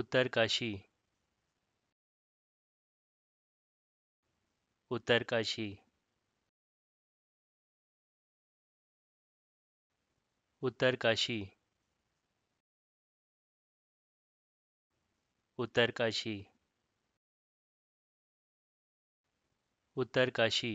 Uttarkashi Uttarkashi Uttarkashi Uttarkashi Uttarkashi